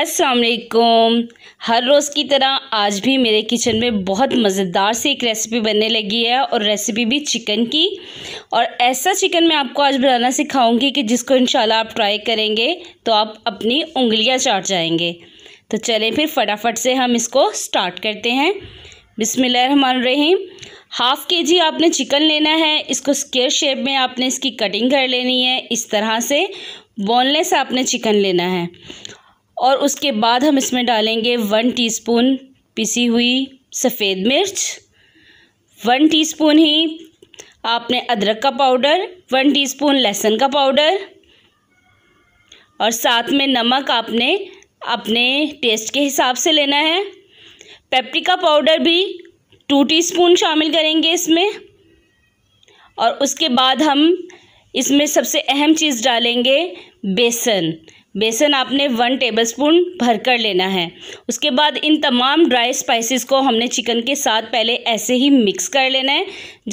असलकुम हर रोज़ की तरह आज भी मेरे किचन में बहुत मज़ेदार सी एक रेसिपी बनने लगी है और रेसिपी भी चिकन की और ऐसा चिकन मैं आपको आज बनाना सिखाऊंगी कि जिसको इंशाल्लाह आप ट्राई करेंगे तो आप अपनी उंगलियां चाट जाएंगे तो चलें फिर फटाफट से हम इसको स्टार्ट करते हैं बिसमीम हाफ़ के जी आपने चिकन लेना है इसको स्केयर शेप में आपने इसकी कटिंग कर लेनी है इस तरह से बोनलेस आपने चिकन लेना है और उसके बाद हम इसमें डालेंगे वन टीस्पून पिसी हुई सफ़ेद मिर्च वन टीस्पून ही आपने अदरक का पाउडर वन टीस्पून लहसुन का पाउडर और साथ में नमक आपने अपने टेस्ट के हिसाब से लेना है पेप्रिका पाउडर भी टू टीस्पून शामिल करेंगे इसमें और उसके बाद हम इसमें सबसे अहम चीज़ डालेंगे बेसन बेसन आपने वन टेबलस्पून कर लेना है उसके बाद इन तमाम ड्राई स्पाइसेस को हमने चिकन के साथ पहले ऐसे ही मिक्स कर लेना है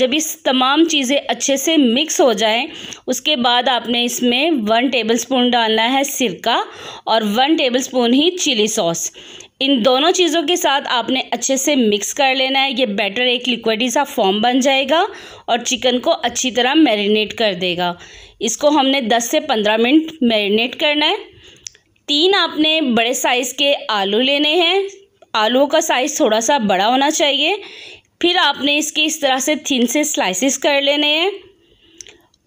जब इस तमाम चीज़ें अच्छे से मिक्स हो जाएं उसके बाद आपने इसमें वन टेबलस्पून डालना है सिरका और वन टेबलस्पून ही चिली सॉस इन दोनों चीज़ों के साथ आपने अच्छे से मिक्स कर लेना है ये बैटर एक लिक्विडी सा फॉर्म बन जाएगा और चिकन को अच्छी तरह मैरिनेट कर देगा इसको हमने 10 से 15 मिनट मैरिनेट करना है तीन आपने बड़े साइज़ के आलू लेने हैं आलू का साइज़ थोड़ा सा बड़ा होना चाहिए फिर आपने इसके इस तरह से थिन से स्लाइसिस कर लेने हैं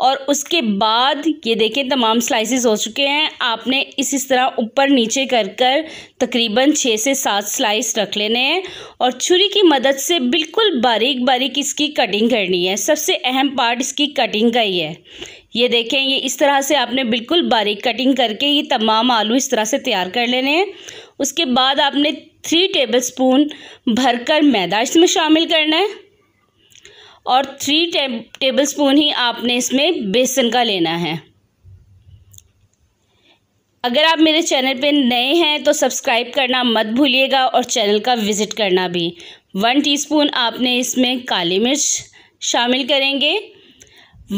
और उसके बाद ये देखें तमाम स्लाइसेस हो चुके हैं आपने इस इस तरह ऊपर नीचे कर कर तकरीबन छः से सात स्लाइस रख लेने हैं और छुरी की मदद से बिल्कुल बारीक बारीक इसकी कटिंग करनी है सबसे अहम पार्ट इसकी कटिंग का ही है ये देखें ये इस तरह से आपने बिल्कुल बारीक कटिंग करके ये तमाम आलू इस तरह से तैयार कर लेने हैं उसके बाद आपने थ्री टेबल स्पून भरकर मैदा इसमें शामिल करना है और थ्री टेब टेबल स्पून ही आपने इसमें बेसन का लेना है अगर आप मेरे चैनल पे नए हैं तो सब्सक्राइब करना मत भूलिएगा और चैनल का विज़िट करना भी वन टीस्पून आपने इसमें काली मिर्च शामिल करेंगे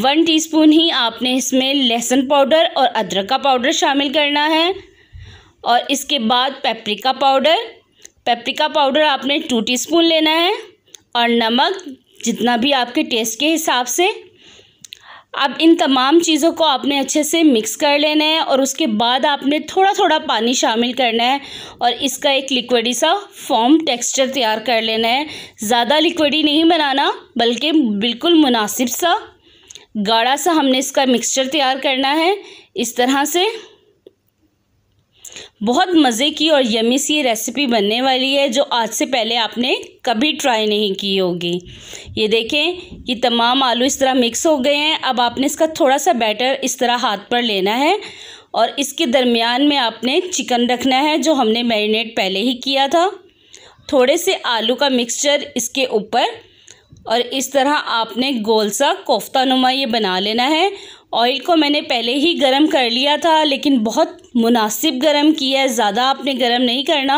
वन टीस्पून ही आपने इसमें लहसुन पाउडर और अदरक का पाउडर शामिल करना है और इसके बाद पेपरिका पाउडर पेपरिका पाउडर आपने टू टीस्पून लेना है और नमक जितना भी आपके टेस्ट के हिसाब से अब इन तमाम चीज़ों को आपने अच्छे से मिक्स कर लेना है और उसके बाद आपने थोड़ा थोड़ा पानी शामिल करना है और इसका एक लिक्विडी सा फॉर्म टेक्सचर तैयार कर लेना है ज़्यादा लिक्विडी नहीं बनाना बल्कि बिल्कुल मुनासिब सा गाढ़ा सा हमने इसका मिक्सचर तैयार करना है इस तरह से बहुत मज़े की और यमी सी ये रेसिपी बनने वाली है जो आज से पहले आपने कभी ट्राई नहीं की होगी ये देखें ये तमाम आलू इस तरह मिक्स हो गए हैं अब आपने इसका थोड़ा सा बैटर इस तरह हाथ पर लेना है और इसके दरमियान में आपने चिकन रखना है जो हमने मैरिनेट पहले ही किया था थोड़े से आलू का मिक्सचर इसके ऊपर और इस तरह आपने गोल सा कोफ्ता नुमा ये बना लेना है ऑयल को मैंने पहले ही गर्म कर लिया था लेकिन बहुत मुनासिब गर्म किया है ज़्यादा आपने गर्म नहीं करना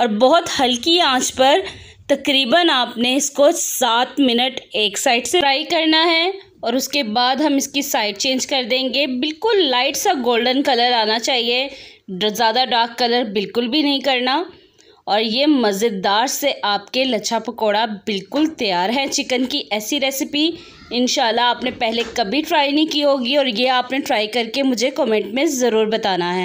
और बहुत हल्की आंच पर तकरीबन आपने इसको सात मिनट एक साइड से फ्राई करना है और उसके बाद हम इसकी साइड चेंज कर देंगे बिल्कुल लाइट सा गोल्डन कलर आना चाहिए ज़्यादा डार्क कलर बिल्कुल भी नहीं करना और ये मज़ेदार से आपके लच्छा पकौड़ा बिल्कुल तैयार है चिकन की ऐसी रेसिपी इन आपने पहले कभी ट्राई नहीं की होगी और ये आपने ट्राई करके मुझे कमेंट में ज़रूर बताना है